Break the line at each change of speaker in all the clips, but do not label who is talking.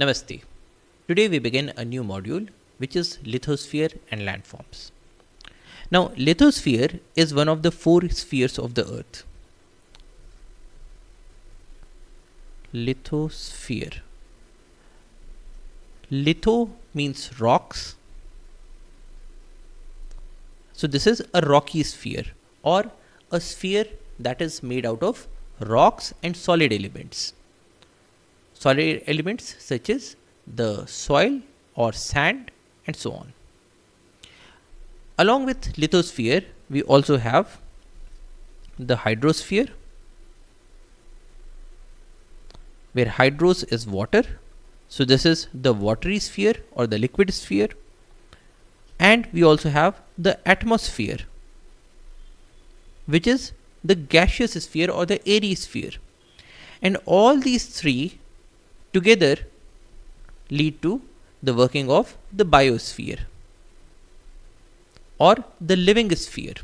Namaste. Today we begin a new module which is lithosphere and landforms. Now lithosphere is one of the four spheres of the earth. Lithosphere. Litho means rocks. So this is a rocky sphere or a sphere that is made out of rocks and solid elements solid elements such as the soil or sand and so on. Along with lithosphere, we also have the hydrosphere where hydros is water. So this is the watery sphere or the liquid sphere. And we also have the atmosphere, which is the gaseous sphere or the airy sphere. And all these three together lead to the working of the biosphere or the living sphere.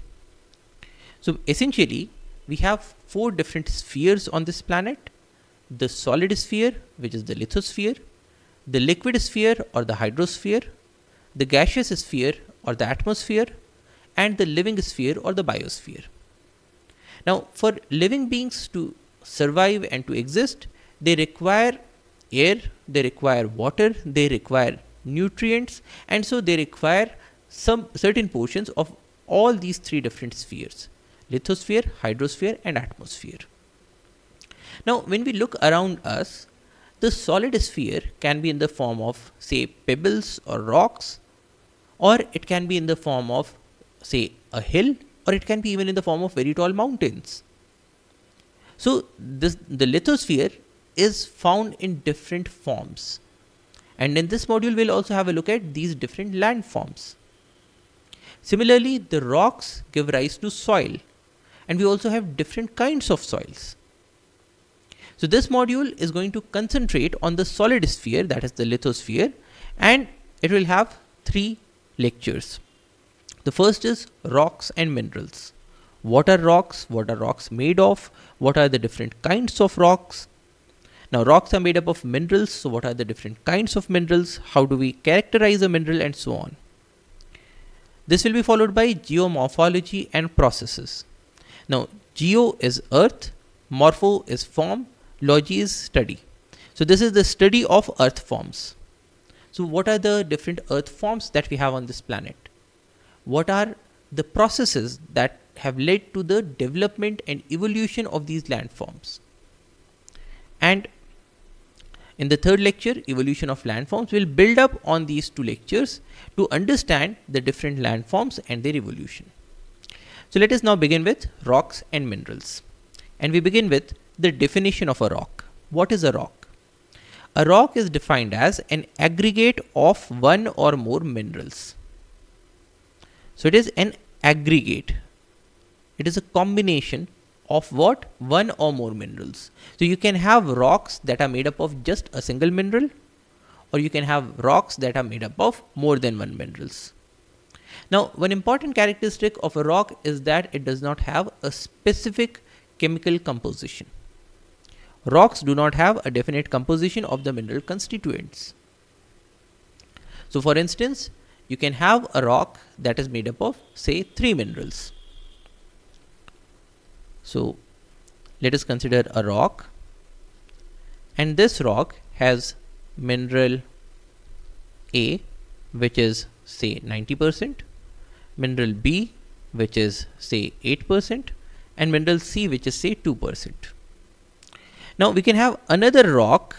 So essentially, we have four different spheres on this planet the solid sphere, which is the lithosphere, the liquid sphere or the hydrosphere, the gaseous sphere or the atmosphere, and the living sphere or the biosphere. Now, for living beings to survive and to exist, they require air they require water they require nutrients and so they require some certain portions of all these three different spheres lithosphere hydrosphere and atmosphere now when we look around us the solid sphere can be in the form of say pebbles or rocks or it can be in the form of say a hill or it can be even in the form of very tall mountains so this the lithosphere is found in different forms. And in this module, we'll also have a look at these different landforms. Similarly, the rocks give rise to soil and we also have different kinds of soils. So this module is going to concentrate on the solid sphere that is the lithosphere and it will have three lectures. The first is rocks and minerals. What are rocks? What are rocks made of? What are the different kinds of rocks? Now rocks are made up of minerals. So what are the different kinds of minerals? How do we characterize a mineral and so on. This will be followed by geomorphology and processes. Now geo is earth, morpho is form, logy is study. So this is the study of earth forms. So what are the different earth forms that we have on this planet? What are the processes that have led to the development and evolution of these landforms? And in the third lecture, Evolution of Landforms, will build up on these two lectures to understand the different landforms and their evolution. So let us now begin with rocks and minerals. And we begin with the definition of a rock. What is a rock? A rock is defined as an aggregate of one or more minerals. So it is an aggregate. It is a combination of what one or more minerals so you can have rocks that are made up of just a single mineral or you can have rocks that are made up of more than one minerals now one important characteristic of a rock is that it does not have a specific chemical composition rocks do not have a definite composition of the mineral constituents so for instance you can have a rock that is made up of say three minerals so let us consider a rock and this rock has mineral A which is say 90%, mineral B which is say 8% and mineral C which is say 2%. Now we can have another rock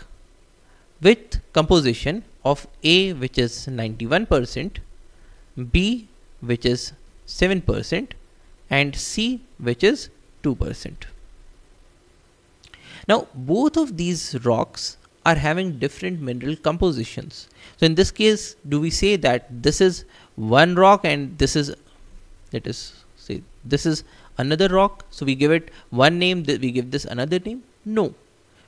with composition of A which is 91%, B which is 7% and C which is 2%. Now both of these rocks are having different mineral compositions. So in this case, do we say that this is one rock and this is, let us say this is another rock. So we give it one name, we give this another name. No,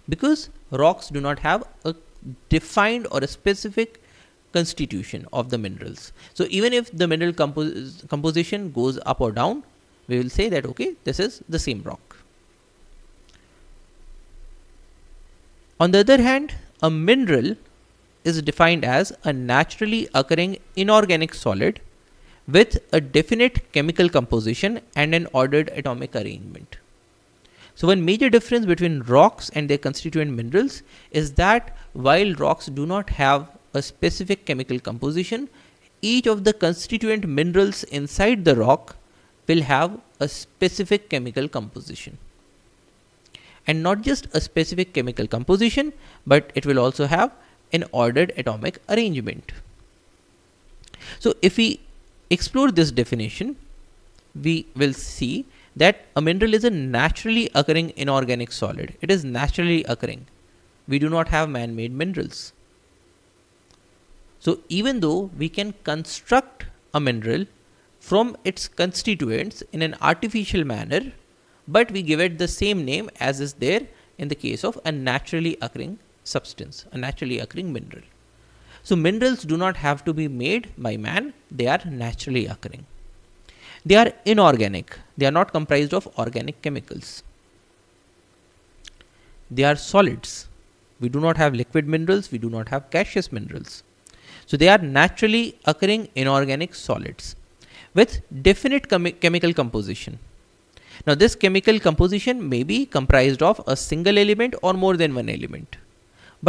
because rocks do not have a defined or a specific constitution of the minerals. So even if the mineral compos composition goes up or down, we will say that okay this is the same rock on the other hand a mineral is defined as a naturally occurring inorganic solid with a definite chemical composition and an ordered atomic arrangement. So one major difference between rocks and their constituent minerals is that while rocks do not have a specific chemical composition, each of the constituent minerals inside the rock will have a specific chemical composition and not just a specific chemical composition but it will also have an ordered atomic arrangement so if we explore this definition we will see that a mineral is a naturally occurring inorganic solid it is naturally occurring we do not have man-made minerals so even though we can construct a mineral from its constituents in an artificial manner, but we give it the same name as is there in the case of a naturally occurring substance, a naturally occurring mineral. So minerals do not have to be made by man, they are naturally occurring. They are inorganic, they are not comprised of organic chemicals. They are solids. We do not have liquid minerals, we do not have gaseous minerals. So they are naturally occurring inorganic solids with definite chemical composition. Now this chemical composition may be comprised of a single element or more than one element,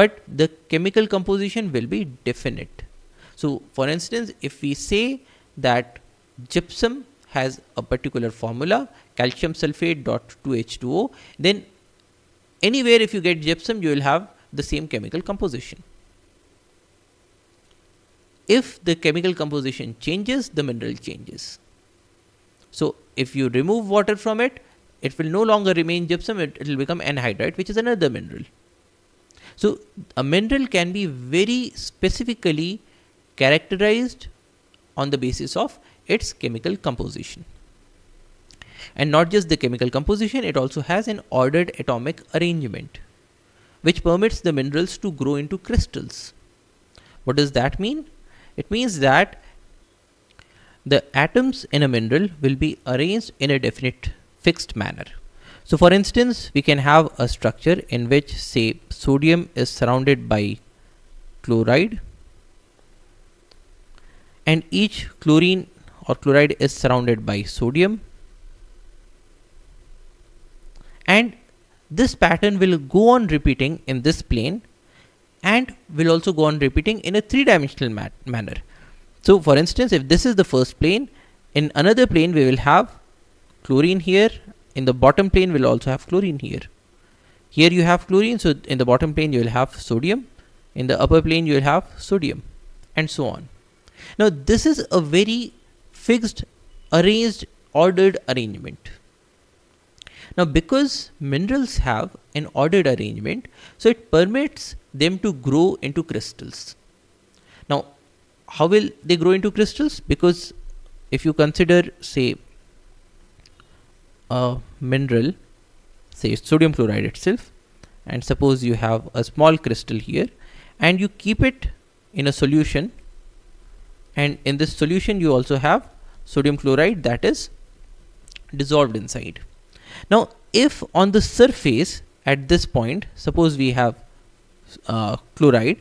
but the chemical composition will be definite. So for instance, if we say that gypsum has a particular formula, calcium sulfate dot 2H2O, then anywhere if you get gypsum, you will have the same chemical composition if the chemical composition changes, the mineral changes. So if you remove water from it, it will no longer remain gypsum, it will become anhydrite, which is another mineral. So a mineral can be very specifically characterized on the basis of its chemical composition. And not just the chemical composition, it also has an ordered atomic arrangement, which permits the minerals to grow into crystals. What does that mean? It means that the atoms in a mineral will be arranged in a definite fixed manner. So for instance, we can have a structure in which say sodium is surrounded by chloride and each chlorine or chloride is surrounded by sodium and this pattern will go on repeating in this plane and will also go on repeating in a three-dimensional manner. So for instance, if this is the first plane, in another plane we will have chlorine here, in the bottom plane we'll also have chlorine here. Here you have chlorine, so in the bottom plane you will have sodium, in the upper plane you will have sodium, and so on. Now this is a very fixed, arranged, ordered arrangement. Now because minerals have an ordered arrangement, so it permits them to grow into crystals. Now, how will they grow into crystals? Because if you consider, say, a mineral, say sodium chloride itself, and suppose you have a small crystal here, and you keep it in a solution, and in this solution, you also have sodium chloride that is dissolved inside. Now, if on the surface at this point, suppose we have uh, chloride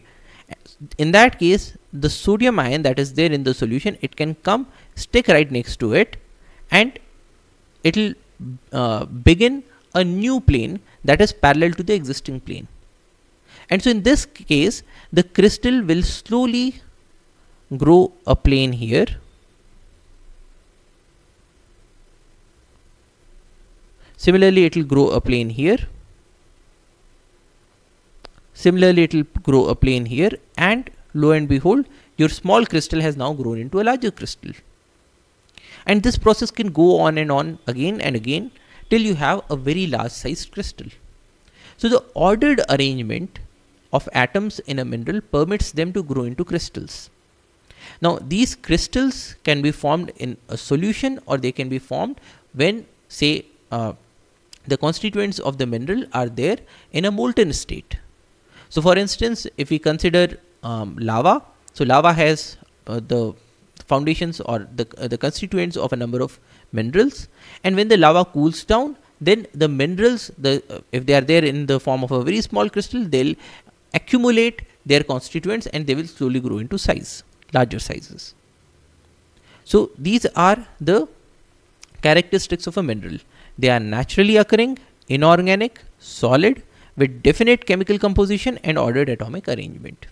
in that case the sodium ion that is there in the solution it can come stick right next to it and it'll uh, begin a new plane that is parallel to the existing plane and so in this case the crystal will slowly grow a plane here similarly it will grow a plane here Similarly, it will grow a plane here and lo and behold, your small crystal has now grown into a larger crystal. And this process can go on and on again and again till you have a very large sized crystal. So the ordered arrangement of atoms in a mineral permits them to grow into crystals. Now these crystals can be formed in a solution or they can be formed when say uh, the constituents of the mineral are there in a molten state. So for instance, if we consider um, lava, so lava has uh, the foundations or the, uh, the constituents of a number of minerals and when the lava cools down then the minerals the uh, if they are there in the form of a very small crystal they'll accumulate their constituents and they will slowly grow into size larger sizes so these are the characteristics of a mineral they are naturally occurring inorganic solid with definite chemical composition and ordered atomic arrangement.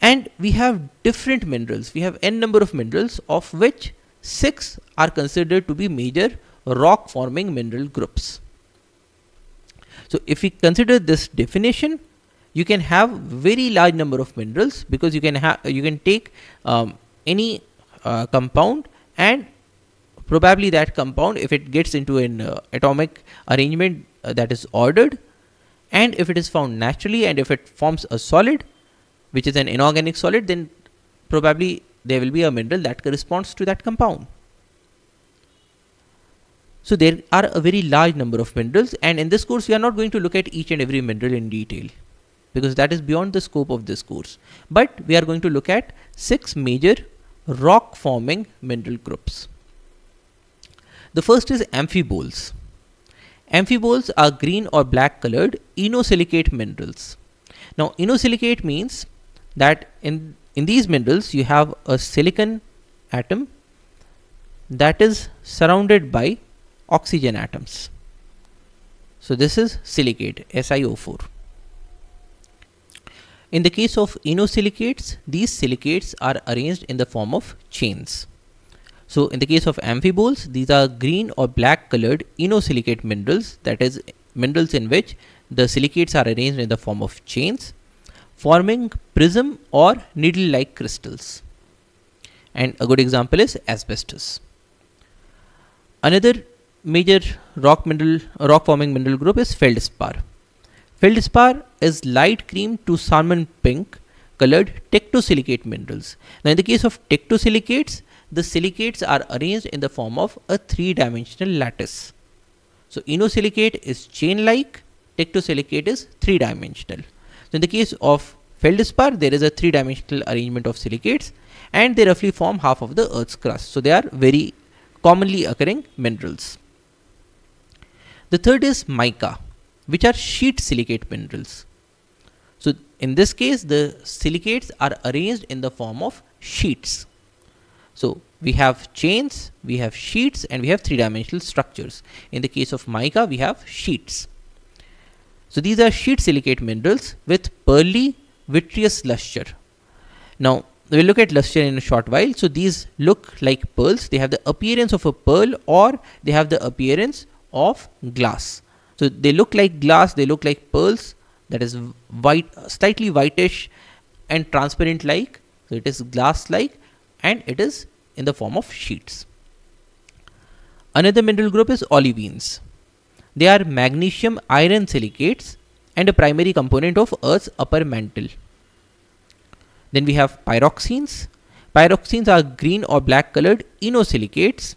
And we have different minerals. We have n number of minerals of which six are considered to be major rock forming mineral groups. So if we consider this definition, you can have very large number of minerals because you can have you can take um, any uh, compound and probably that compound if it gets into an uh, atomic arrangement uh, that is ordered and if it is found naturally and if it forms a solid which is an inorganic solid then probably there will be a mineral that corresponds to that compound. So there are a very large number of minerals and in this course we are not going to look at each and every mineral in detail because that is beyond the scope of this course. But we are going to look at six major rock forming mineral groups. The first is amphiboles. Amphiboles are green or black colored enosilicate minerals. Now enosilicate means that in, in these minerals you have a silicon atom that is surrounded by oxygen atoms. So this is silicate SiO4. In the case of inosilicates, these silicates are arranged in the form of chains. So in the case of amphiboles, these are green or black colored inosilicate minerals, that is minerals in which the silicates are arranged in the form of chains, forming prism or needle-like crystals. And a good example is asbestos. Another major rock mineral, rock forming mineral group is feldspar. Feldspar is light cream to salmon pink colored tectosilicate minerals. Now in the case of tectosilicates, the silicates are arranged in the form of a three-dimensional lattice. So inosilicate is chain-like, tectosilicate is three-dimensional. So in the case of feldspar, there is a three-dimensional arrangement of silicates and they roughly form half of the earth's crust. So they are very commonly occurring minerals. The third is mica, which are sheet silicate minerals. So in this case, the silicates are arranged in the form of sheets. So we have chains, we have sheets, and we have three-dimensional structures. In the case of mica, we have sheets. So these are sheet silicate minerals with pearly vitreous luster. Now we'll look at luster in a short while. So these look like pearls. They have the appearance of a pearl or they have the appearance of glass. So they look like glass, they look like pearls that is white, slightly whitish and transparent like. So it is glass like and it is in the form of sheets. Another mineral group is olivines. They are magnesium iron silicates and a primary component of Earth's upper mantle. Then we have pyroxenes. Pyroxenes are green or black colored inosilicates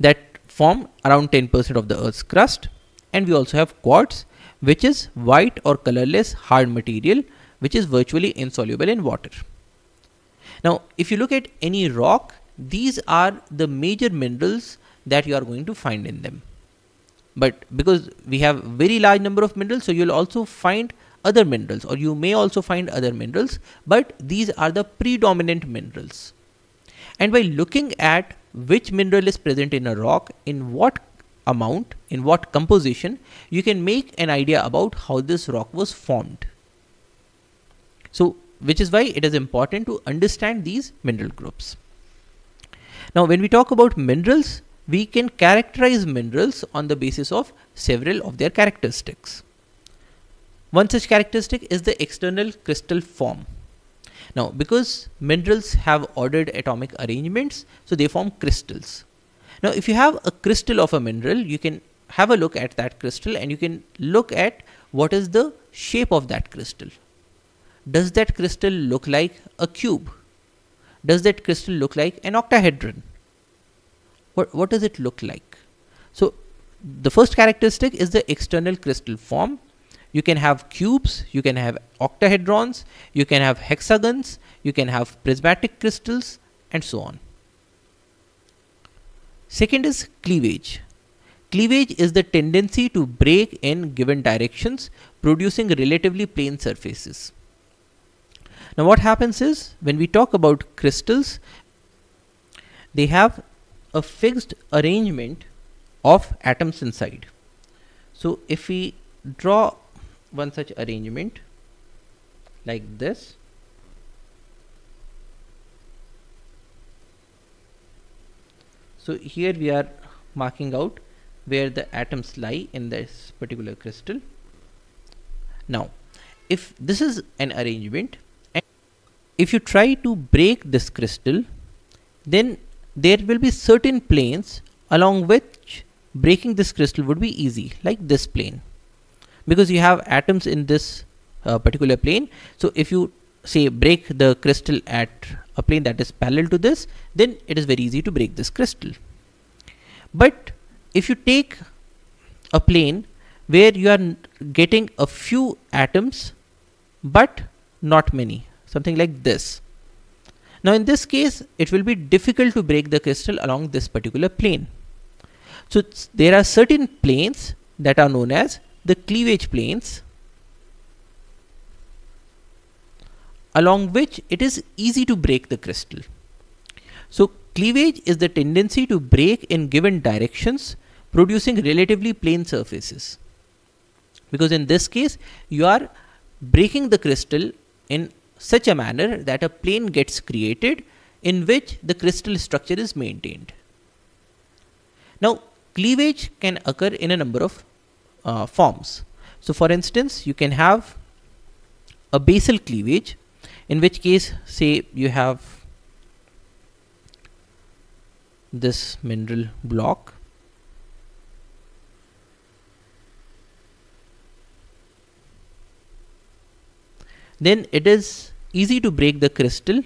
that form around 10% of the Earth's crust. And we also have quartz, which is white or colorless hard material, which is virtually insoluble in water. Now, if you look at any rock, these are the major minerals that you are going to find in them. But because we have very large number of minerals, so you'll also find other minerals or you may also find other minerals, but these are the predominant minerals. And by looking at which mineral is present in a rock, in what amount, in what composition, you can make an idea about how this rock was formed. So which is why it is important to understand these mineral groups. Now, when we talk about minerals, we can characterize minerals on the basis of several of their characteristics. One such characteristic is the external crystal form. Now, because minerals have ordered atomic arrangements, so they form crystals. Now, if you have a crystal of a mineral, you can have a look at that crystal and you can look at what is the shape of that crystal does that crystal look like a cube? Does that crystal look like an octahedron? What, what does it look like? So the first characteristic is the external crystal form. You can have cubes, you can have octahedrons, you can have hexagons, you can have prismatic crystals and so on. Second is cleavage. Cleavage is the tendency to break in given directions producing relatively plane surfaces. Now what happens is when we talk about crystals, they have a fixed arrangement of atoms inside. So if we draw one such arrangement like this, so here we are marking out where the atoms lie in this particular crystal. Now, if this is an arrangement if you try to break this crystal then there will be certain planes along which breaking this crystal would be easy like this plane because you have atoms in this uh, particular plane so if you say break the crystal at a plane that is parallel to this then it is very easy to break this crystal but if you take a plane where you are getting a few atoms but not many something like this. Now in this case, it will be difficult to break the crystal along this particular plane. So there are certain planes that are known as the cleavage planes along which it is easy to break the crystal. So cleavage is the tendency to break in given directions producing relatively plane surfaces because in this case you are breaking the crystal in such a manner that a plane gets created in which the crystal structure is maintained. Now, cleavage can occur in a number of uh, forms. So, for instance, you can have a basal cleavage, in which case, say you have this mineral block then it is easy to break the crystal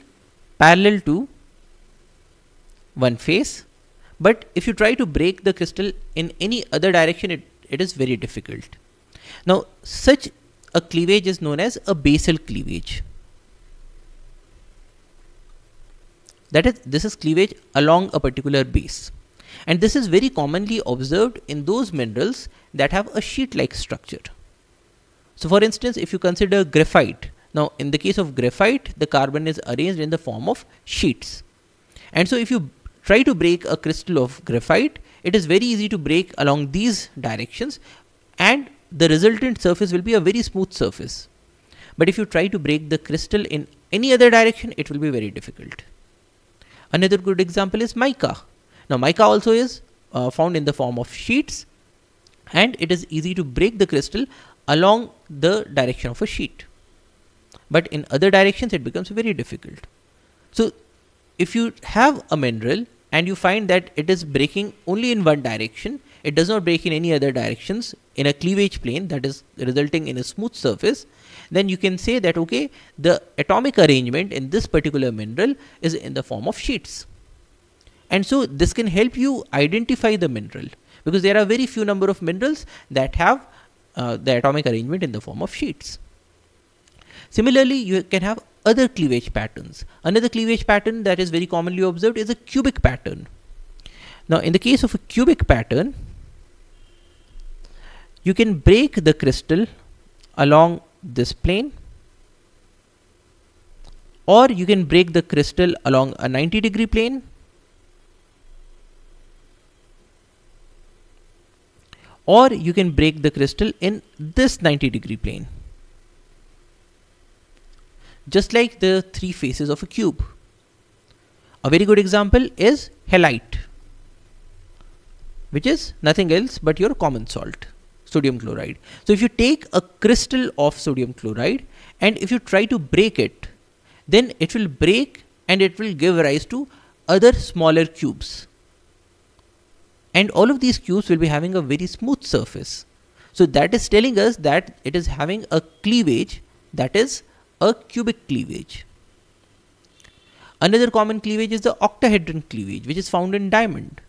parallel to one face but if you try to break the crystal in any other direction it, it is very difficult now such a cleavage is known as a basal cleavage that is this is cleavage along a particular base and this is very commonly observed in those minerals that have a sheet like structure so for instance if you consider graphite now in the case of graphite, the carbon is arranged in the form of sheets. And so if you try to break a crystal of graphite, it is very easy to break along these directions and the resultant surface will be a very smooth surface. But if you try to break the crystal in any other direction, it will be very difficult. Another good example is mica. Now mica also is uh, found in the form of sheets and it is easy to break the crystal along the direction of a sheet but in other directions it becomes very difficult so if you have a mineral and you find that it is breaking only in one direction it does not break in any other directions in a cleavage plane that is resulting in a smooth surface then you can say that okay the atomic arrangement in this particular mineral is in the form of sheets and so this can help you identify the mineral because there are very few number of minerals that have uh, the atomic arrangement in the form of sheets Similarly, you can have other cleavage patterns. Another cleavage pattern that is very commonly observed is a cubic pattern. Now, in the case of a cubic pattern, you can break the crystal along this plane or you can break the crystal along a 90 degree plane or you can break the crystal in this 90 degree plane just like the three faces of a cube. A very good example is halite, which is nothing else but your common salt, sodium chloride. So if you take a crystal of sodium chloride and if you try to break it, then it will break and it will give rise to other smaller cubes. And all of these cubes will be having a very smooth surface. So that is telling us that it is having a cleavage that is a cubic cleavage. Another common cleavage is the octahedron cleavage, which is found in diamond.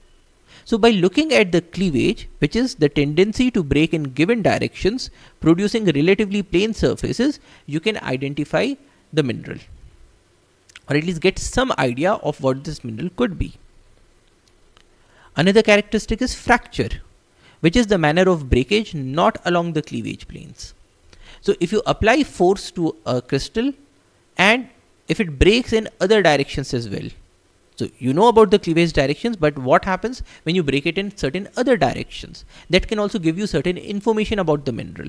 So by looking at the cleavage, which is the tendency to break in given directions, producing relatively plain surfaces, you can identify the mineral or at least get some idea of what this mineral could be. Another characteristic is fracture, which is the manner of breakage not along the cleavage planes. So if you apply force to a crystal and if it breaks in other directions as well. So you know about the cleavage directions, but what happens when you break it in certain other directions? That can also give you certain information about the mineral.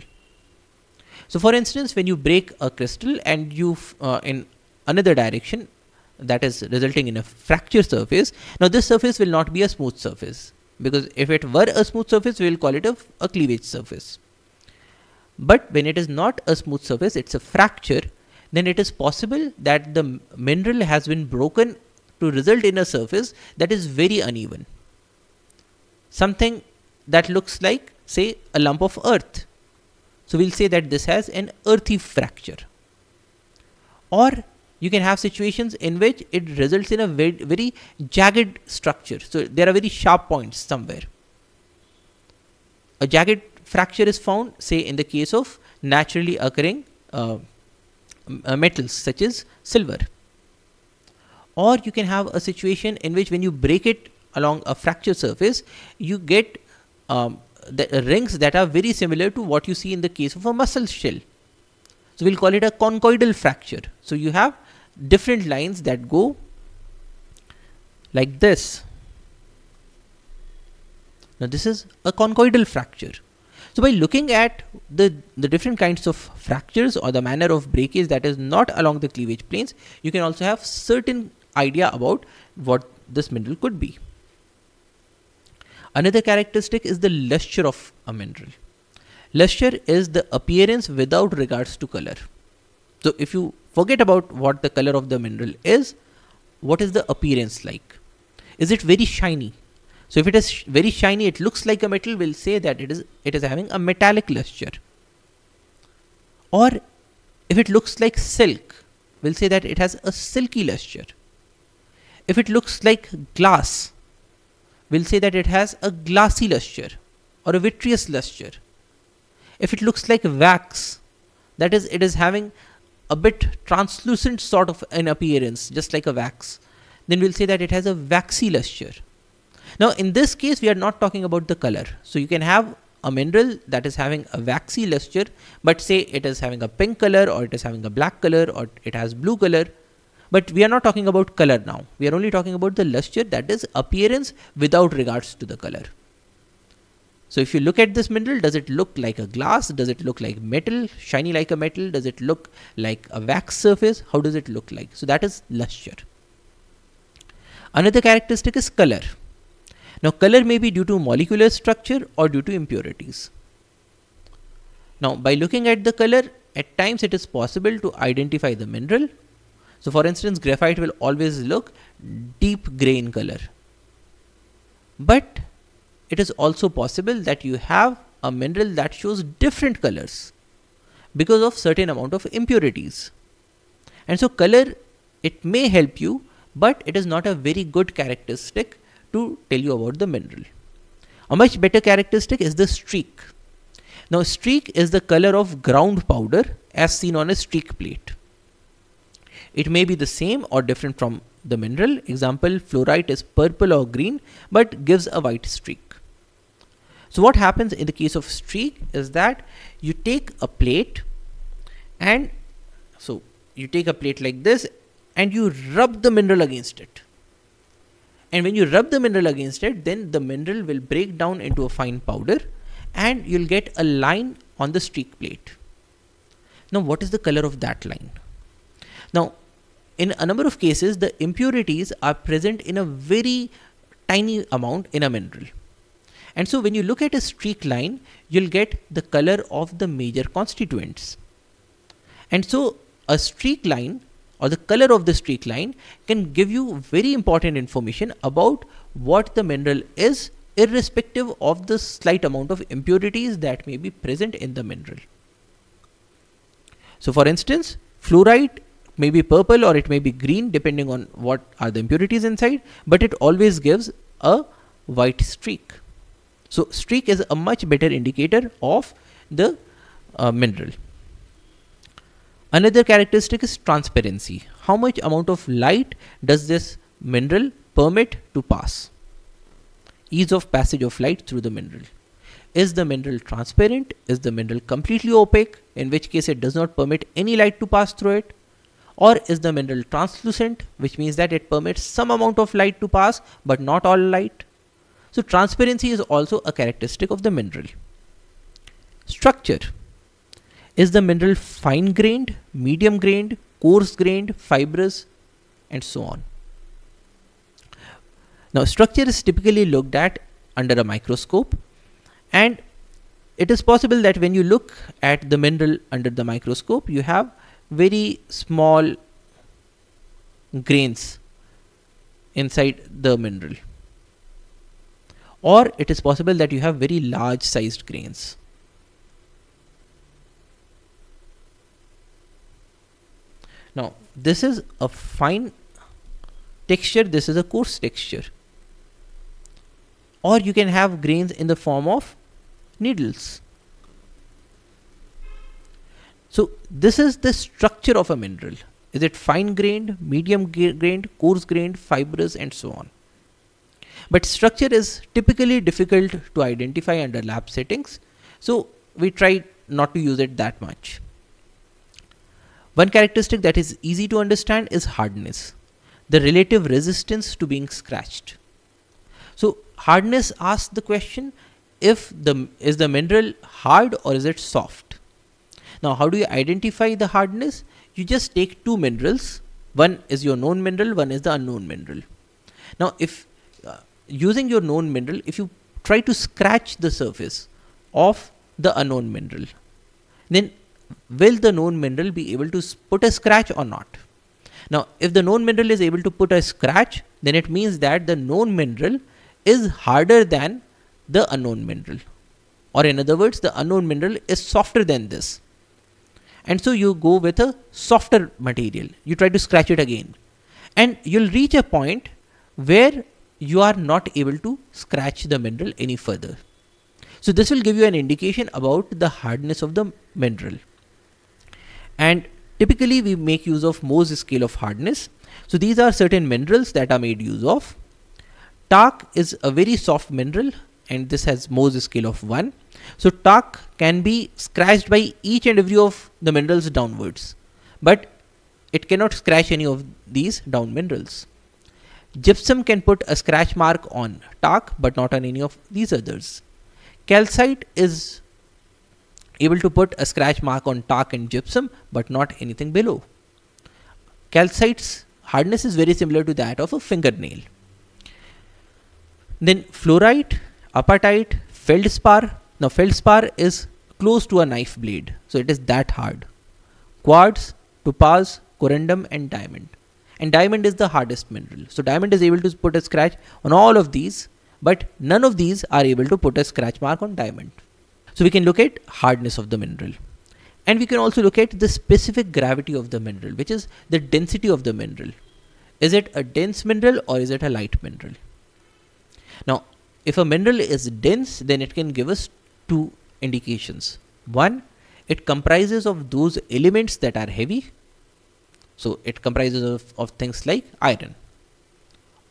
So for instance, when you break a crystal and you uh, in another direction, that is resulting in a fracture surface. Now this surface will not be a smooth surface because if it were a smooth surface, we will call it a, a cleavage surface. But when it is not a smooth surface, it's a fracture, then it is possible that the mineral has been broken to result in a surface that is very uneven. Something that looks like, say, a lump of earth. So we'll say that this has an earthy fracture. Or you can have situations in which it results in a very, very jagged structure. So there are very sharp points somewhere. A jagged fracture is found, say in the case of naturally occurring uh, uh, metals such as silver. Or you can have a situation in which when you break it along a fracture surface, you get um, the rings that are very similar to what you see in the case of a muscle shell. So we'll call it a conchoidal fracture. So you have different lines that go like this. Now this is a conchoidal fracture. So by looking at the, the different kinds of fractures or the manner of breakage that is not along the cleavage planes, you can also have certain idea about what this mineral could be. Another characteristic is the luster of a mineral. Luster is the appearance without regards to color. So if you forget about what the color of the mineral is, what is the appearance like? Is it very shiny? So if it is very shiny, it looks like a metal, we'll say that it is, it is having a metallic luster. Or if it looks like silk, we'll say that it has a silky luster. If it looks like glass, we'll say that it has a glassy luster or a vitreous luster. If it looks like wax, that is, it is having a bit translucent sort of an appearance, just like a wax, then we'll say that it has a waxy luster. Now in this case, we are not talking about the color. So you can have a mineral that is having a waxy luster, but say it is having a pink color or it is having a black color or it has blue color. But we are not talking about color now. We are only talking about the luster that is appearance without regards to the color. So if you look at this mineral, does it look like a glass? Does it look like metal, shiny like a metal? Does it look like a wax surface? How does it look like? So that is luster. Another characteristic is color. Now color may be due to molecular structure or due to impurities. Now by looking at the color, at times it is possible to identify the mineral. So for instance, graphite will always look deep gray in color. But it is also possible that you have a mineral that shows different colors because of certain amount of impurities. And so color, it may help you, but it is not a very good characteristic to tell you about the mineral. A much better characteristic is the streak. Now streak is the color of ground powder as seen on a streak plate. It may be the same or different from the mineral. Example, fluorite is purple or green but gives a white streak. So what happens in the case of streak is that you take a plate and so you take a plate like this and you rub the mineral against it and when you rub the mineral against it then the mineral will break down into a fine powder and you'll get a line on the streak plate now what is the color of that line now in a number of cases the impurities are present in a very tiny amount in a mineral and so when you look at a streak line you'll get the color of the major constituents and so a streak line or the color of the streak line can give you very important information about what the mineral is irrespective of the slight amount of impurities that may be present in the mineral. So for instance, fluorite may be purple or it may be green depending on what are the impurities inside, but it always gives a white streak. So streak is a much better indicator of the uh, mineral. Another characteristic is transparency. How much amount of light does this mineral permit to pass? Ease of passage of light through the mineral. Is the mineral transparent? Is the mineral completely opaque? In which case it does not permit any light to pass through it. Or is the mineral translucent? Which means that it permits some amount of light to pass but not all light. So transparency is also a characteristic of the mineral. Structure. Is the mineral fine grained, medium grained, coarse grained, fibrous, and so on? Now, structure is typically looked at under a microscope, and it is possible that when you look at the mineral under the microscope, you have very small grains inside the mineral or it is possible that you have very large sized grains. now this is a fine texture this is a coarse texture or you can have grains in the form of needles so this is the structure of a mineral is it fine grained medium grained coarse grained fibrous and so on but structure is typically difficult to identify under lab settings so we try not to use it that much one characteristic that is easy to understand is hardness, the relative resistance to being scratched. So hardness asks the question if the is the mineral hard or is it soft? Now how do you identify the hardness? You just take two minerals. One is your known mineral, one is the unknown mineral. Now if uh, using your known mineral, if you try to scratch the surface of the unknown mineral, then will the known mineral be able to put a scratch or not? Now, if the known mineral is able to put a scratch, then it means that the known mineral is harder than the unknown mineral. Or in other words, the unknown mineral is softer than this. And so you go with a softer material. You try to scratch it again. And you'll reach a point where you are not able to scratch the mineral any further. So this will give you an indication about the hardness of the mineral and typically we make use of Mohs scale of hardness. So these are certain minerals that are made use of. Talc is a very soft mineral and this has Mohs scale of 1. So talc can be scratched by each and every of the minerals downwards, but it cannot scratch any of these down minerals. Gypsum can put a scratch mark on talc, but not on any of these others. Calcite is able to put a scratch mark on tark and gypsum but not anything below. Calcite's hardness is very similar to that of a fingernail. Then fluorite, apatite, feldspar. Now feldspar is close to a knife blade so it is that hard. Quartz, topaz, corundum and diamond. And diamond is the hardest mineral. So diamond is able to put a scratch on all of these but none of these are able to put a scratch mark on diamond. So we can look at hardness of the mineral. And we can also look at the specific gravity of the mineral, which is the density of the mineral. Is it a dense mineral or is it a light mineral? Now, if a mineral is dense, then it can give us two indications. One, it comprises of those elements that are heavy. So it comprises of, of things like iron.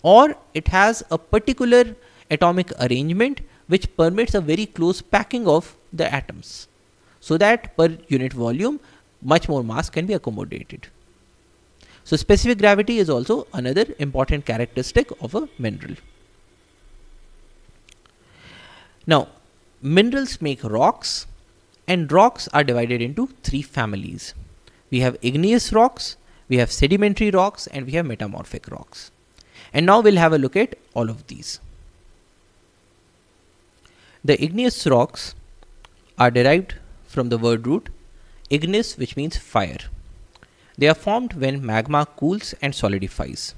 Or it has a particular atomic arrangement which permits a very close packing of the atoms so that per unit volume much more mass can be accommodated. So specific gravity is also another important characteristic of a mineral. Now minerals make rocks and rocks are divided into three families. We have igneous rocks, we have sedimentary rocks and we have metamorphic rocks. And now we'll have a look at all of these. The igneous rocks are derived from the word root ignis which means fire. They are formed when magma cools and solidifies.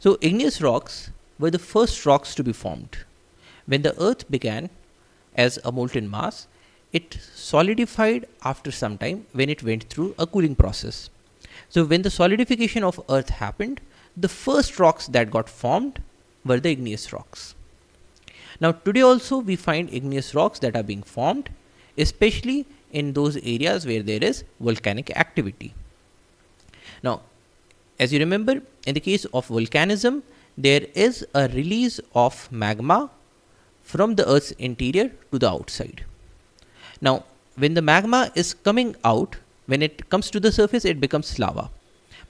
So igneous rocks were the first rocks to be formed. When the earth began as a molten mass, it solidified after some time when it went through a cooling process. So when the solidification of earth happened, the first rocks that got formed were the igneous rocks. Now today also we find igneous rocks that are being formed especially in those areas where there is volcanic activity. Now, as you remember, in the case of volcanism, there is a release of magma from the earth's interior to the outside. Now, when the magma is coming out, when it comes to the surface, it becomes lava.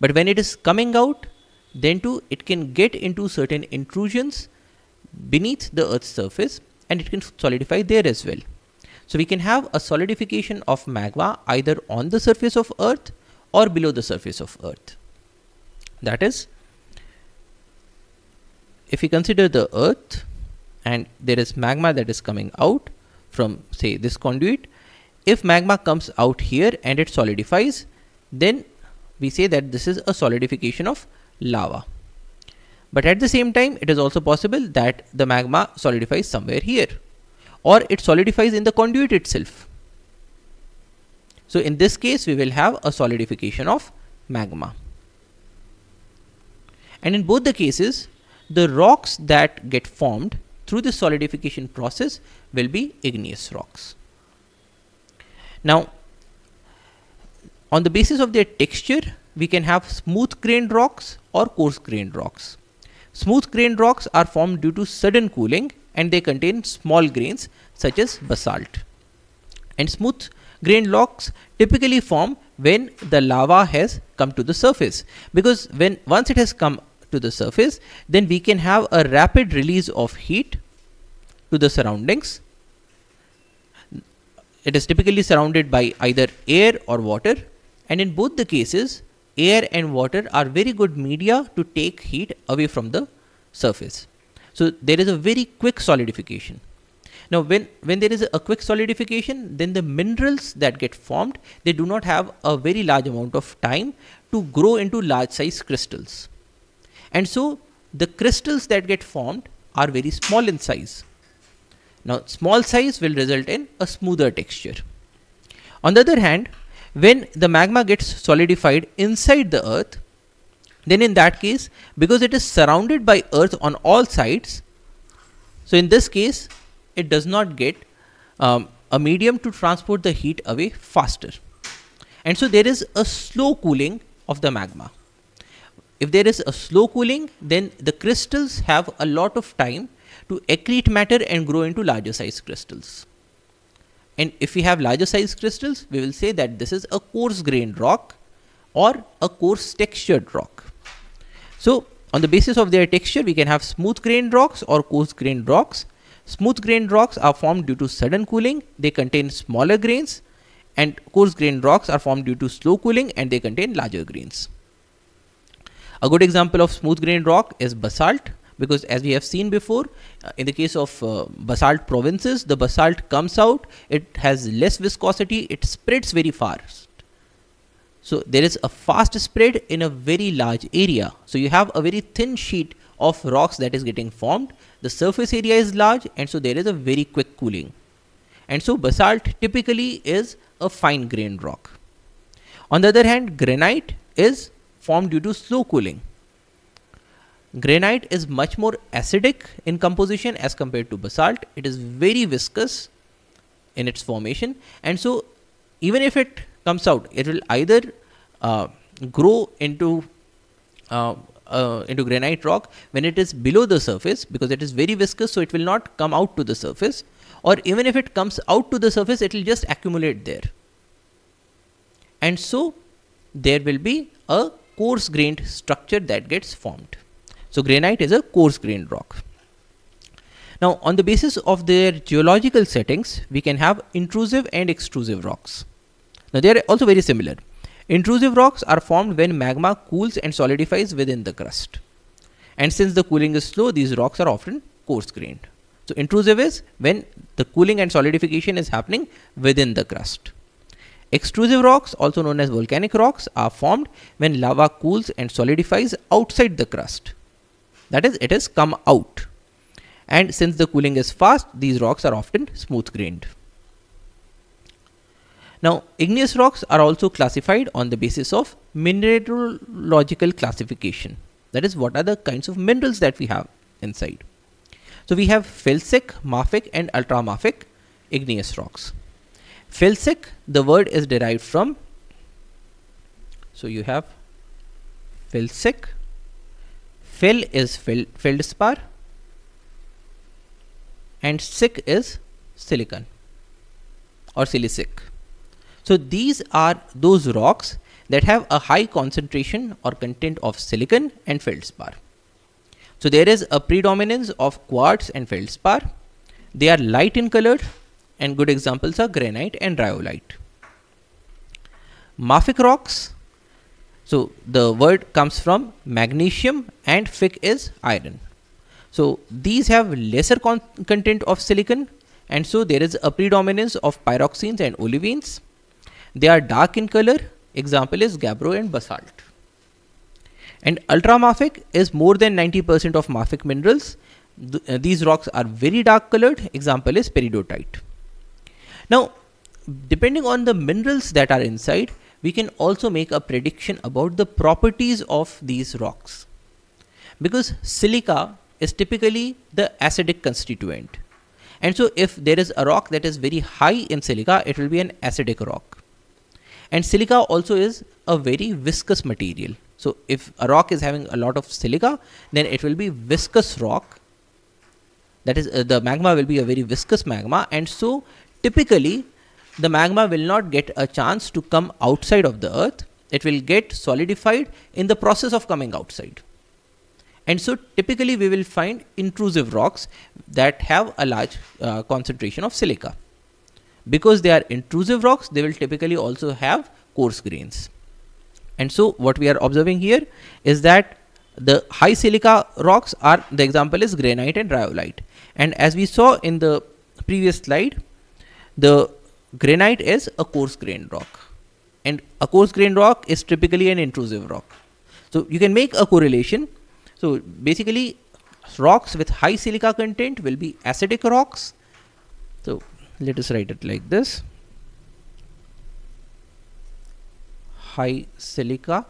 But when it is coming out, then too, it can get into certain intrusions beneath the earth's surface and it can solidify there as well. So we can have a solidification of magma either on the surface of earth or below the surface of earth. That is, if we consider the earth and there is magma that is coming out from say this conduit, if magma comes out here and it solidifies, then we say that this is a solidification of lava. But at the same time, it is also possible that the magma solidifies somewhere here or it solidifies in the conduit itself. So in this case, we will have a solidification of magma. And in both the cases, the rocks that get formed through the solidification process will be igneous rocks. Now, on the basis of their texture, we can have smooth grained rocks or coarse grained rocks. Smooth grained rocks are formed due to sudden cooling and they contain small grains such as basalt. And smooth grain logs typically form when the lava has come to the surface because when once it has come to the surface then we can have a rapid release of heat to the surroundings it is typically surrounded by either air or water and in both the cases air and water are very good media to take heat away from the surface so there is a very quick solidification. Now when, when there is a quick solidification, then the minerals that get formed, they do not have a very large amount of time to grow into large size crystals. And so the crystals that get formed are very small in size. Now small size will result in a smoother texture. On the other hand, when the magma gets solidified inside the earth, then in that case because it is surrounded by earth on all sides so in this case it does not get um, a medium to transport the heat away faster and so there is a slow cooling of the magma if there is a slow cooling then the crystals have a lot of time to accrete matter and grow into larger size crystals and if we have larger size crystals we will say that this is a coarse grained rock or a coarse textured rock so on the basis of their texture, we can have smooth grained rocks or coarse grained rocks. Smooth grained rocks are formed due to sudden cooling. They contain smaller grains and coarse grained rocks are formed due to slow cooling and they contain larger grains. A good example of smooth grained rock is basalt because as we have seen before uh, in the case of uh, basalt provinces the basalt comes out it has less viscosity it spreads very far. So there is a fast spread in a very large area. So you have a very thin sheet of rocks that is getting formed. The surface area is large and so there is a very quick cooling. And so basalt typically is a fine grained rock. On the other hand, granite is formed due to slow cooling. Granite is much more acidic in composition as compared to basalt. It is very viscous in its formation and so even if it comes out it will either uh, grow into uh, uh, into granite rock when it is below the surface because it is very viscous so it will not come out to the surface or even if it comes out to the surface it will just accumulate there and so there will be a coarse grained structure that gets formed so granite is a coarse grained rock now on the basis of their geological settings we can have intrusive and extrusive rocks now they are also very similar Intrusive rocks are formed when magma cools and solidifies within the crust. And since the cooling is slow, these rocks are often coarse grained. So intrusive is when the cooling and solidification is happening within the crust. Extrusive rocks, also known as volcanic rocks, are formed when lava cools and solidifies outside the crust. That is, it has come out. And since the cooling is fast, these rocks are often smooth grained. Now, igneous rocks are also classified on the basis of mineralogical classification. That is, what are the kinds of minerals that we have inside? So we have felsic, mafic, and ultramafic igneous rocks. Felsic, the word is derived from. So you have felsic. Fel is fel feldspar, and sic is silicon or silicic. So these are those rocks that have a high concentration or content of silicon and feldspar. So there is a predominance of quartz and feldspar. They are light in color and good examples are granite and rhyolite. Mafic rocks. So the word comes from magnesium and fic is iron. So these have lesser con content of silicon and so there is a predominance of pyroxenes and olivines they are dark in color. Example is gabbro and basalt. And ultramafic is more than 90% of mafic minerals. Th uh, these rocks are very dark colored. Example is peridotite. Now, depending on the minerals that are inside, we can also make a prediction about the properties of these rocks. Because silica is typically the acidic constituent. And so if there is a rock that is very high in silica, it will be an acidic rock. And silica also is a very viscous material. So if a rock is having a lot of silica, then it will be viscous rock. That is, uh, the magma will be a very viscous magma. And so typically the magma will not get a chance to come outside of the earth. It will get solidified in the process of coming outside. And so typically we will find intrusive rocks that have a large uh, concentration of silica. Because they are intrusive rocks, they will typically also have coarse grains. And so what we are observing here is that the high silica rocks are, the example is granite and rhyolite. And as we saw in the previous slide, the granite is a coarse grained rock. And a coarse grained rock is typically an intrusive rock. So you can make a correlation. So basically rocks with high silica content will be acidic rocks let us write it like this high silica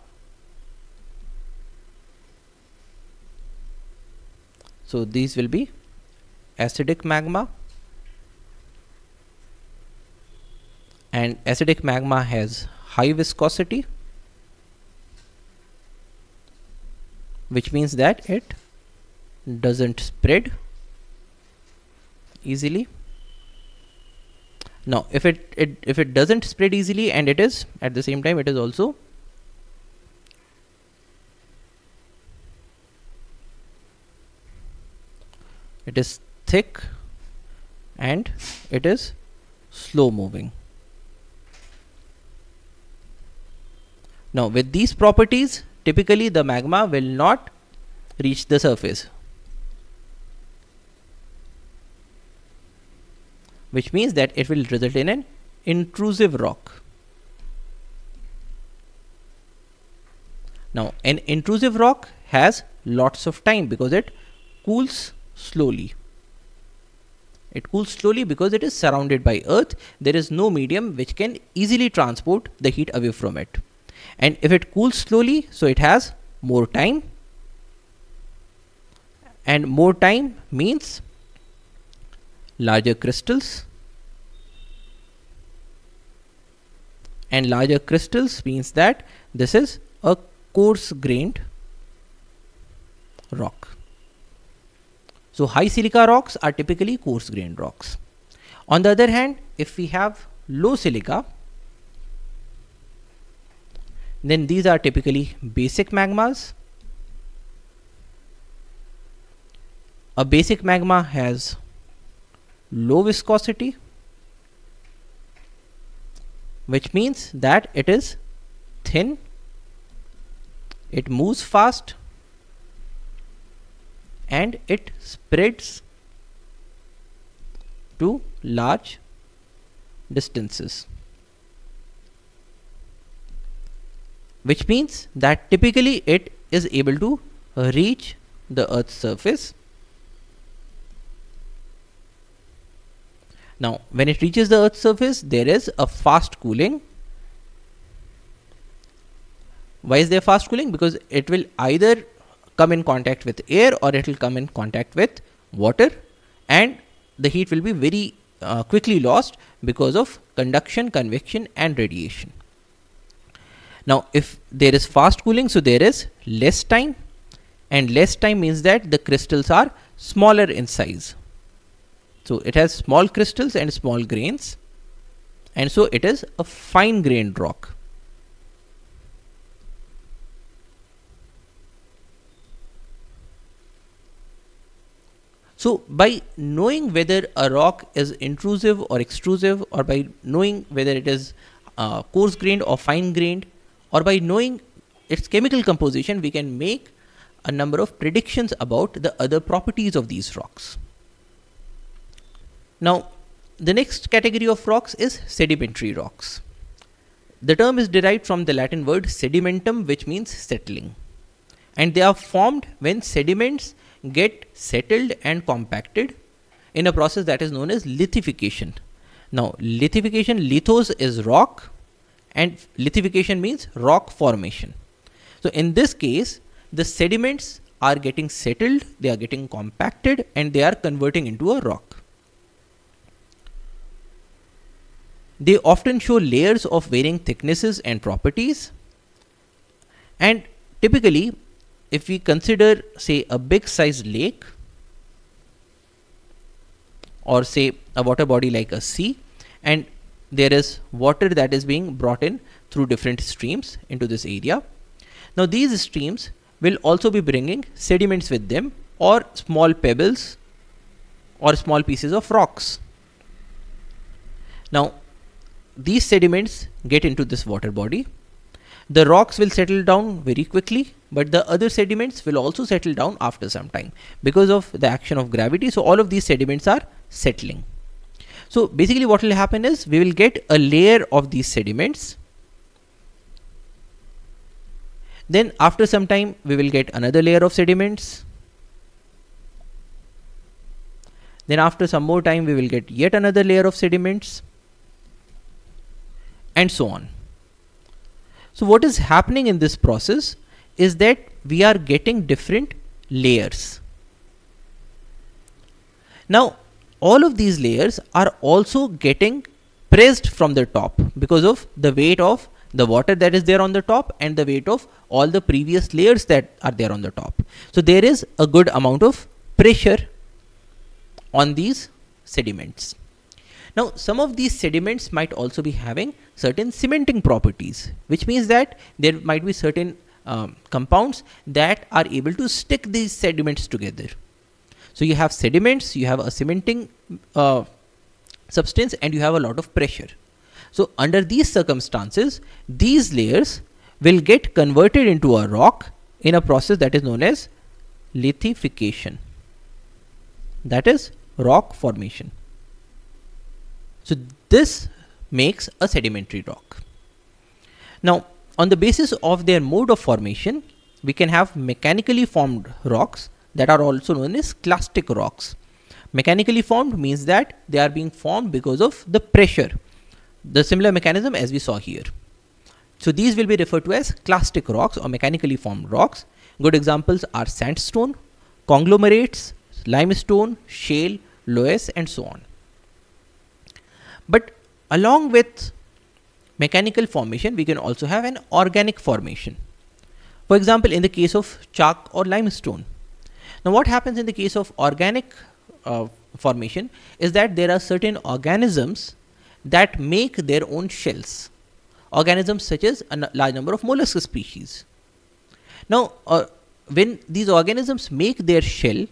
so these will be acidic magma and acidic magma has high viscosity which means that it doesn't spread easily now if it, it if it doesn't spread easily and it is at the same time it is also it is thick and it is slow moving now with these properties typically the magma will not reach the surface which means that it will result in an intrusive rock. Now an intrusive rock has lots of time because it cools slowly. It cools slowly because it is surrounded by earth. There is no medium which can easily transport the heat away from it. And if it cools slowly, so it has more time. And more time means larger crystals and larger crystals means that this is a coarse grained rock. So high silica rocks are typically coarse grained rocks. On the other hand, if we have low silica, then these are typically basic magmas. A basic magma has low viscosity which means that it is thin it moves fast and it spreads to large distances which means that typically it is able to reach the earth's surface Now, when it reaches the Earth's surface, there is a fast cooling. Why is there fast cooling? Because it will either come in contact with air or it will come in contact with water and the heat will be very uh, quickly lost because of conduction, convection and radiation. Now, if there is fast cooling, so there is less time and less time means that the crystals are smaller in size. So it has small crystals and small grains and so it is a fine grained rock. So by knowing whether a rock is intrusive or extrusive or by knowing whether it is uh, coarse grained or fine grained or by knowing its chemical composition we can make a number of predictions about the other properties of these rocks. Now, the next category of rocks is sedimentary rocks. The term is derived from the Latin word sedimentum, which means settling. And they are formed when sediments get settled and compacted in a process that is known as lithification. Now, lithification, lithos is rock, and lithification means rock formation. So, in this case, the sediments are getting settled, they are getting compacted, and they are converting into a rock. They often show layers of varying thicknesses and properties. And typically, if we consider say a big sized lake or say a water body like a sea and there is water that is being brought in through different streams into this area. Now these streams will also be bringing sediments with them or small pebbles or small pieces of rocks. Now these sediments get into this water body. The rocks will settle down very quickly, but the other sediments will also settle down after some time because of the action of gravity. So all of these sediments are settling. So basically what will happen is we will get a layer of these sediments. Then after some time, we will get another layer of sediments. Then after some more time, we will get yet another layer of sediments and so on. So what is happening in this process is that we are getting different layers. Now all of these layers are also getting pressed from the top because of the weight of the water that is there on the top and the weight of all the previous layers that are there on the top. So there is a good amount of pressure on these sediments. Now some of these sediments might also be having certain cementing properties which means that there might be certain um, compounds that are able to stick these sediments together. So you have sediments, you have a cementing uh, substance and you have a lot of pressure. So under these circumstances, these layers will get converted into a rock in a process that is known as lithification. That is rock formation. So this makes a sedimentary rock. Now on the basis of their mode of formation, we can have mechanically formed rocks that are also known as clastic rocks. Mechanically formed means that they are being formed because of the pressure, the similar mechanism as we saw here. So these will be referred to as clastic rocks or mechanically formed rocks. Good examples are sandstone, conglomerates, limestone, shale, loess and so on. But along with mechanical formation, we can also have an organic formation. For example, in the case of chalk or limestone. Now, what happens in the case of organic uh, formation is that there are certain organisms that make their own shells. Organisms such as a large number of mollusk species. Now, uh, when these organisms make their shell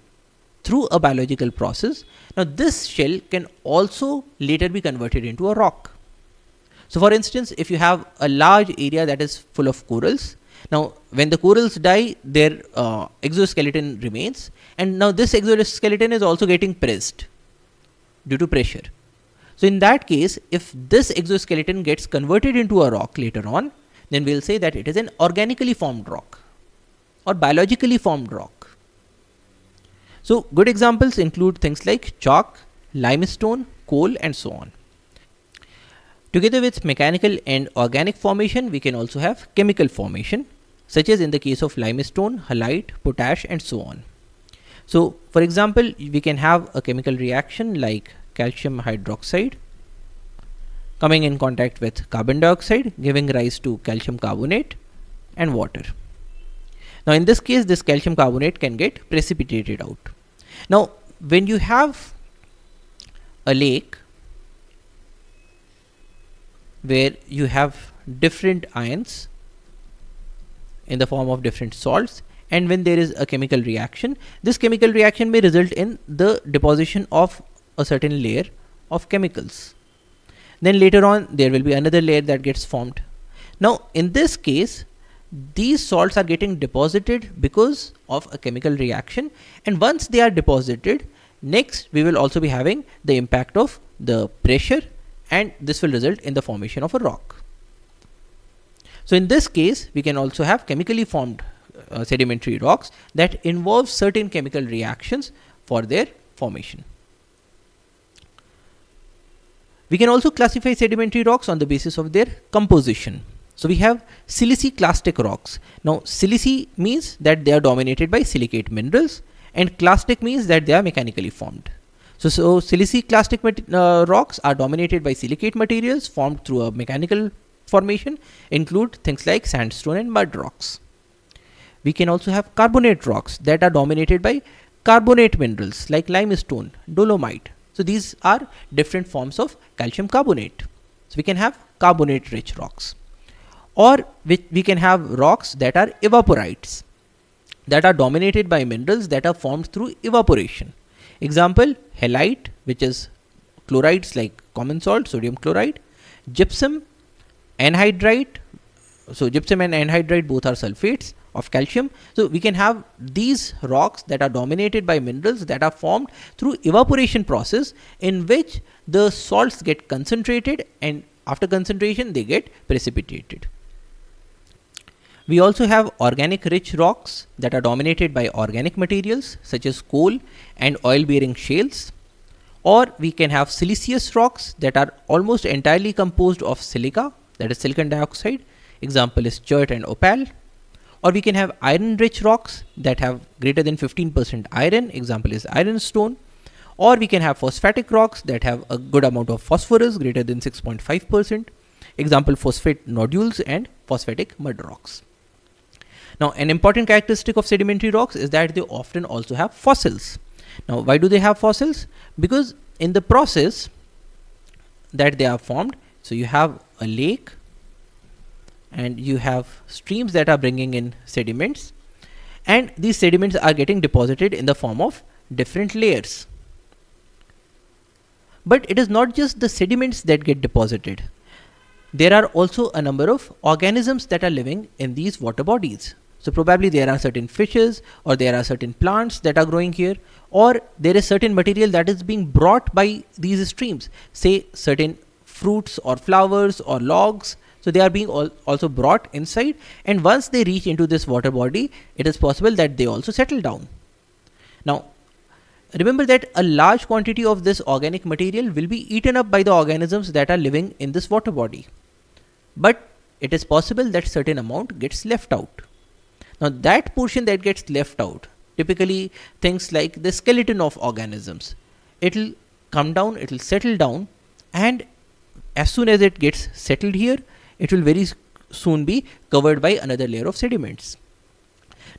through a biological process, now this shell can also later be converted into a rock. So for instance, if you have a large area that is full of corals, now when the corals die, their uh, exoskeleton remains and now this exoskeleton is also getting pressed due to pressure. So in that case, if this exoskeleton gets converted into a rock later on, then we'll say that it is an organically formed rock or biologically formed rock. So good examples include things like chalk, limestone, coal and so on. Together with mechanical and organic formation, we can also have chemical formation, such as in the case of limestone, halite, potash, and so on. So, for example, we can have a chemical reaction like calcium hydroxide coming in contact with carbon dioxide, giving rise to calcium carbonate and water. Now, in this case, this calcium carbonate can get precipitated out. Now, when you have a lake where you have different ions in the form of different salts and when there is a chemical reaction this chemical reaction may result in the deposition of a certain layer of chemicals then later on there will be another layer that gets formed now in this case these salts are getting deposited because of a chemical reaction and once they are deposited next we will also be having the impact of the pressure and this will result in the formation of a rock so in this case we can also have chemically formed uh, sedimentary rocks that involve certain chemical reactions for their formation we can also classify sedimentary rocks on the basis of their composition so we have clastic rocks. Now silicy means that they are dominated by silicate minerals and clastic means that they are mechanically formed. So, so siliciclastic uh, rocks are dominated by silicate materials formed through a mechanical formation include things like sandstone and mud rocks. We can also have carbonate rocks that are dominated by carbonate minerals like limestone, dolomite. So these are different forms of calcium carbonate. So we can have carbonate rich rocks or which we can have rocks that are evaporites that are dominated by minerals that are formed through evaporation. Example, halite, which is chlorides like common salt, sodium chloride, gypsum, anhydrite. So gypsum and anhydrite both are sulfates of calcium. So we can have these rocks that are dominated by minerals that are formed through evaporation process in which the salts get concentrated and after concentration they get precipitated. We also have organic rich rocks that are dominated by organic materials such as coal and oil bearing shales. Or we can have siliceous rocks that are almost entirely composed of silica, that is silicon dioxide. Example is chert and opal. Or we can have iron rich rocks that have greater than 15% iron. Example is ironstone. Or we can have phosphatic rocks that have a good amount of phosphorus greater than 6.5%. Example phosphate nodules and phosphatic mud rocks. Now, an important characteristic of sedimentary rocks is that they often also have fossils. Now, why do they have fossils? Because in the process that they are formed, so you have a lake and you have streams that are bringing in sediments and these sediments are getting deposited in the form of different layers. But it is not just the sediments that get deposited. There are also a number of organisms that are living in these water bodies. So probably there are certain fishes or there are certain plants that are growing here or there is certain material that is being brought by these streams, say certain fruits or flowers or logs. So they are being al also brought inside and once they reach into this water body, it is possible that they also settle down. Now remember that a large quantity of this organic material will be eaten up by the organisms that are living in this water body. But it is possible that certain amount gets left out. Now, that portion that gets left out, typically things like the skeleton of organisms, it'll come down, it'll settle down, and as soon as it gets settled here, it will very soon be covered by another layer of sediments.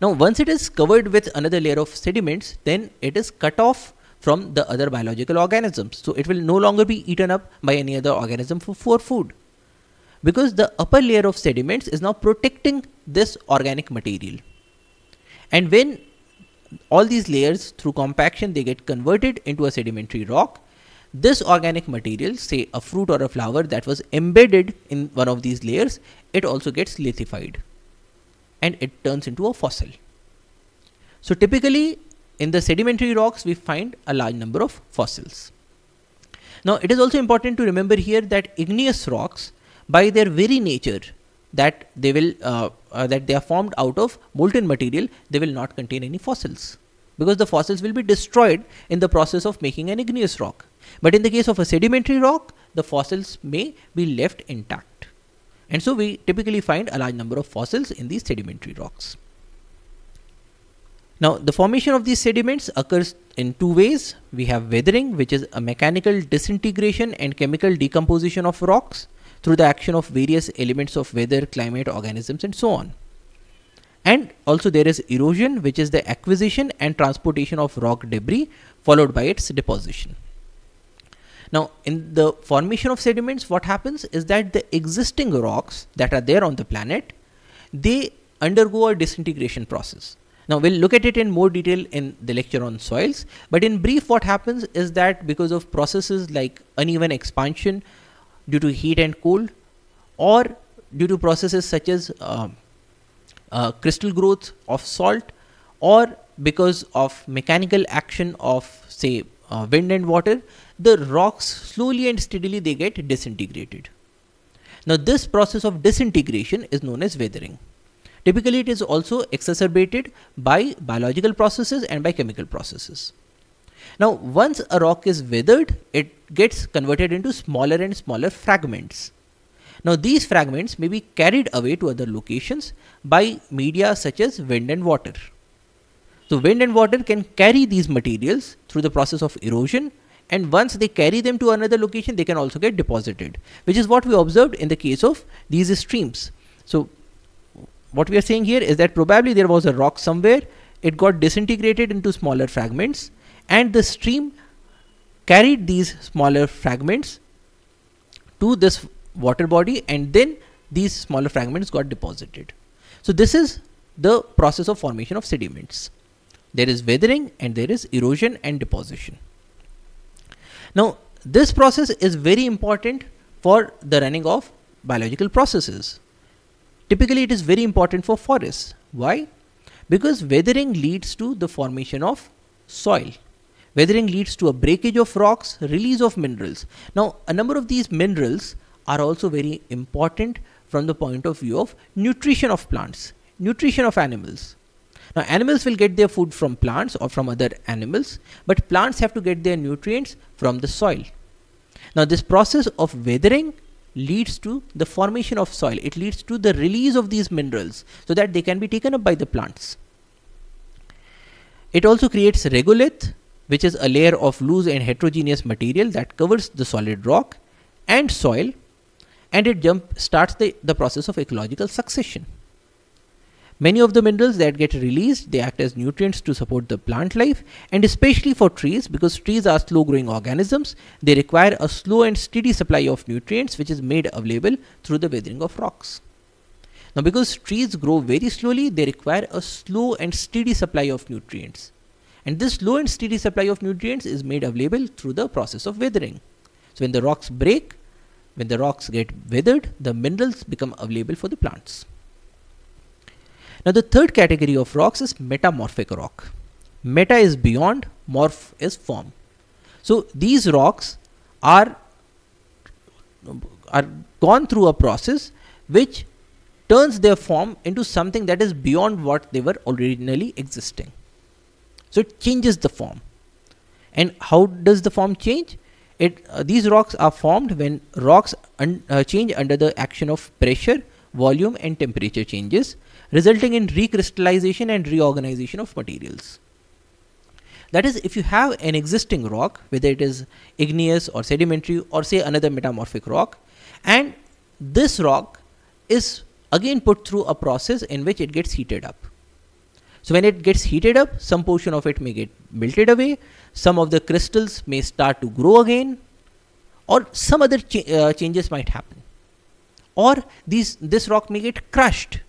Now, once it is covered with another layer of sediments, then it is cut off from the other biological organisms. So, it will no longer be eaten up by any other organism for, for food because the upper layer of sediments is now protecting this organic material and when all these layers through compaction they get converted into a sedimentary rock this organic material say a fruit or a flower that was embedded in one of these layers it also gets lithified and it turns into a fossil so typically in the sedimentary rocks we find a large number of fossils now it is also important to remember here that igneous rocks by their very nature that they will uh, uh, that they are formed out of molten material they will not contain any fossils because the fossils will be destroyed in the process of making an igneous rock but in the case of a sedimentary rock the fossils may be left intact and so we typically find a large number of fossils in these sedimentary rocks now the formation of these sediments occurs in two ways we have weathering which is a mechanical disintegration and chemical decomposition of rocks through the action of various elements of weather, climate, organisms and so on. And also there is erosion which is the acquisition and transportation of rock debris followed by its deposition. Now in the formation of sediments what happens is that the existing rocks that are there on the planet they undergo a disintegration process. Now we'll look at it in more detail in the lecture on soils but in brief what happens is that because of processes like uneven expansion due to heat and cold or due to processes such as uh, uh, crystal growth of salt or because of mechanical action of say uh, wind and water the rocks slowly and steadily they get disintegrated now this process of disintegration is known as weathering typically it is also exacerbated by biological processes and by chemical processes now, once a rock is withered, it gets converted into smaller and smaller fragments. Now, these fragments may be carried away to other locations by media such as wind and water. So, wind and water can carry these materials through the process of erosion and once they carry them to another location, they can also get deposited, which is what we observed in the case of these streams. So, what we are saying here is that probably there was a rock somewhere, it got disintegrated into smaller fragments and the stream carried these smaller fragments to this water body and then these smaller fragments got deposited. So this is the process of formation of sediments. There is weathering and there is erosion and deposition. Now this process is very important for the running of biological processes. Typically it is very important for forests. Why? Because weathering leads to the formation of soil Weathering leads to a breakage of rocks, release of minerals. Now, a number of these minerals are also very important from the point of view of nutrition of plants, nutrition of animals. Now, animals will get their food from plants or from other animals, but plants have to get their nutrients from the soil. Now, this process of weathering leads to the formation of soil. It leads to the release of these minerals so that they can be taken up by the plants. It also creates regolith which is a layer of loose and heterogeneous material that covers the solid rock and soil and it jump starts the, the process of ecological succession. Many of the minerals that get released, they act as nutrients to support the plant life and especially for trees because trees are slow growing organisms, they require a slow and steady supply of nutrients which is made available through the weathering of rocks. Now because trees grow very slowly, they require a slow and steady supply of nutrients. And this low and steady supply of nutrients is made available through the process of weathering. So when the rocks break, when the rocks get weathered, the minerals become available for the plants. Now the third category of rocks is metamorphic rock. Meta is beyond, morph is form. So these rocks are, are gone through a process which turns their form into something that is beyond what they were originally existing. So it changes the form. And how does the form change? It uh, these rocks are formed when rocks un uh, change under the action of pressure, volume, and temperature changes, resulting in recrystallization and reorganization of materials. That is, if you have an existing rock, whether it is igneous or sedimentary or say another metamorphic rock, and this rock is again put through a process in which it gets heated up. So when it gets heated up, some portion of it may get melted away, some of the crystals may start to grow again, or some other uh, changes might happen. Or these, this rock may get crushed.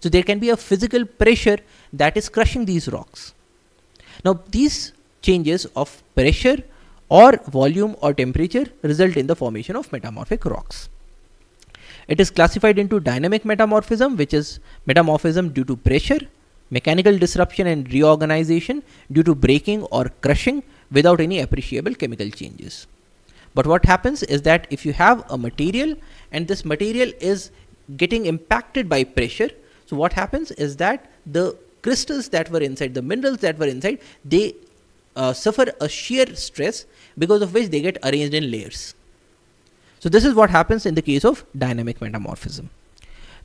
So there can be a physical pressure that is crushing these rocks. Now these changes of pressure or volume or temperature result in the formation of metamorphic rocks. It is classified into dynamic metamorphism, which is metamorphism due to pressure, mechanical disruption and reorganization due to breaking or crushing without any appreciable chemical changes. But what happens is that if you have a material and this material is getting impacted by pressure, so what happens is that the crystals that were inside, the minerals that were inside, they uh, suffer a shear stress because of which they get arranged in layers. So this is what happens in the case of dynamic metamorphism.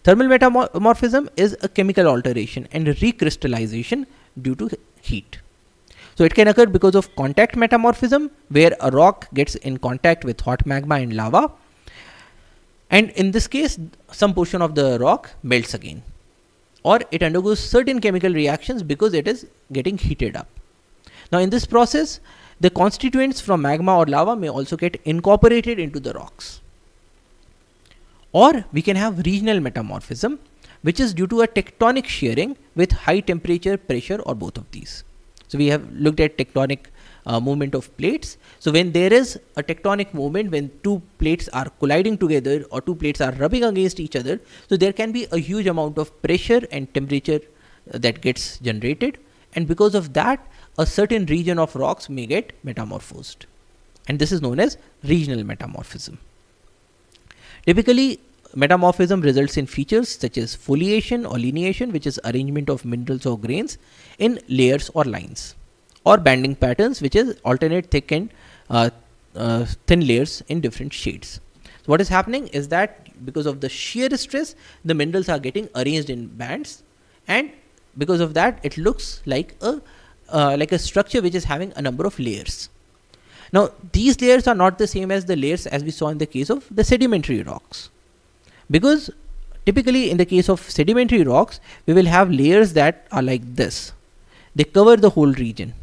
Thermal metamorphism is a chemical alteration and recrystallization due to heat. So it can occur because of contact metamorphism where a rock gets in contact with hot magma and lava. And in this case, some portion of the rock melts again or it undergoes certain chemical reactions because it is getting heated up. Now in this process, the constituents from magma or lava may also get incorporated into the rocks. Or we can have regional metamorphism, which is due to a tectonic shearing with high temperature, pressure, or both of these. So we have looked at tectonic uh, movement of plates. So when there is a tectonic movement, when two plates are colliding together or two plates are rubbing against each other, so there can be a huge amount of pressure and temperature uh, that gets generated. And because of that, a certain region of rocks may get metamorphosed. And this is known as regional metamorphism. Typically, metamorphism results in features such as foliation or lineation, which is arrangement of minerals or grains in layers or lines, or banding patterns, which is alternate thick and uh, uh, thin layers in different shades. So what is happening is that because of the shear stress, the minerals are getting arranged in bands, and because of that, it looks like a uh, like a structure which is having a number of layers. Now, these layers are not the same as the layers as we saw in the case of the sedimentary rocks. Because typically in the case of sedimentary rocks, we will have layers that are like this. They cover the whole region.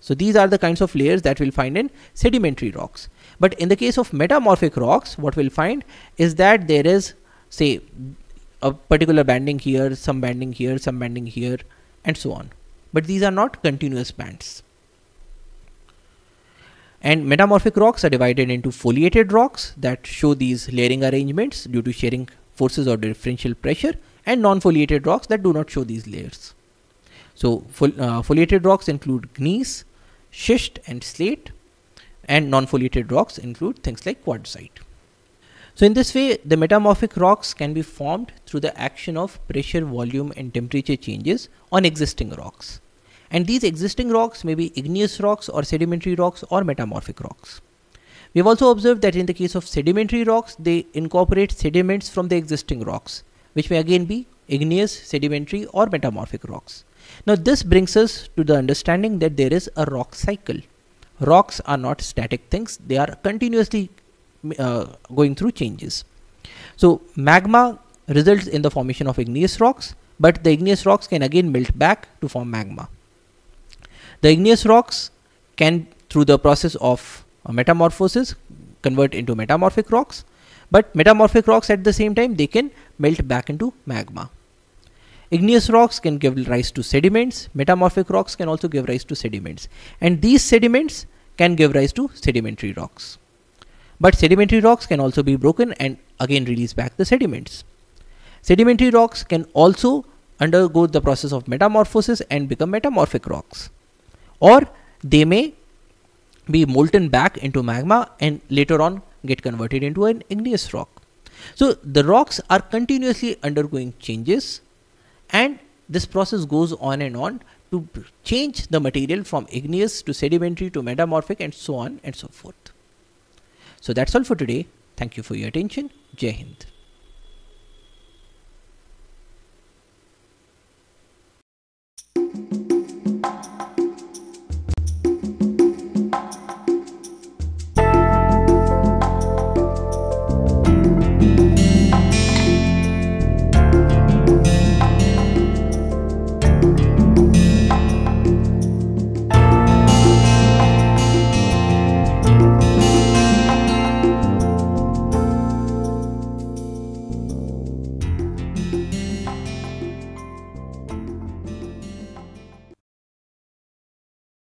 So these are the kinds of layers that we'll find in sedimentary rocks. But in the case of metamorphic rocks, what we'll find is that there is say a particular banding here, some banding here, some banding here, and so on. But these are not continuous bands. And metamorphic rocks are divided into foliated rocks that show these layering arrangements due to shearing forces or differential pressure and non-foliated rocks that do not show these layers. So fol uh, foliated rocks include gneiss, schist and slate and non-foliated rocks include things like quartzite. So in this way, the metamorphic rocks can be formed through the action of pressure, volume and temperature changes on existing rocks. And these existing rocks may be igneous rocks or sedimentary rocks or metamorphic rocks. We have also observed that in the case of sedimentary rocks, they incorporate sediments from the existing rocks, which may again be igneous, sedimentary or metamorphic rocks. Now this brings us to the understanding that there is a rock cycle. Rocks are not static things, they are continuously uh, going through changes. So magma results in the formation of igneous rocks, but the igneous rocks can again melt back to form magma. The igneous rocks can, through the process of uh, metamorphosis, convert into metamorphic rocks, but metamorphic rocks at the same time they can melt back into magma. Igneous rocks can give rise to sediments, metamorphic rocks can also give rise to sediments, and these sediments can give rise to sedimentary rocks. But sedimentary rocks can also be broken and again release back the sediments. Sedimentary rocks can also undergo the process of metamorphosis and become metamorphic rocks or they may be molten back into magma and later on get converted into an igneous rock. So the rocks are continuously undergoing changes and this process goes on and on to change the material from igneous to sedimentary to metamorphic and so on and so forth. So that's all for today. Thank you for your attention. Jai Hind. Thank you.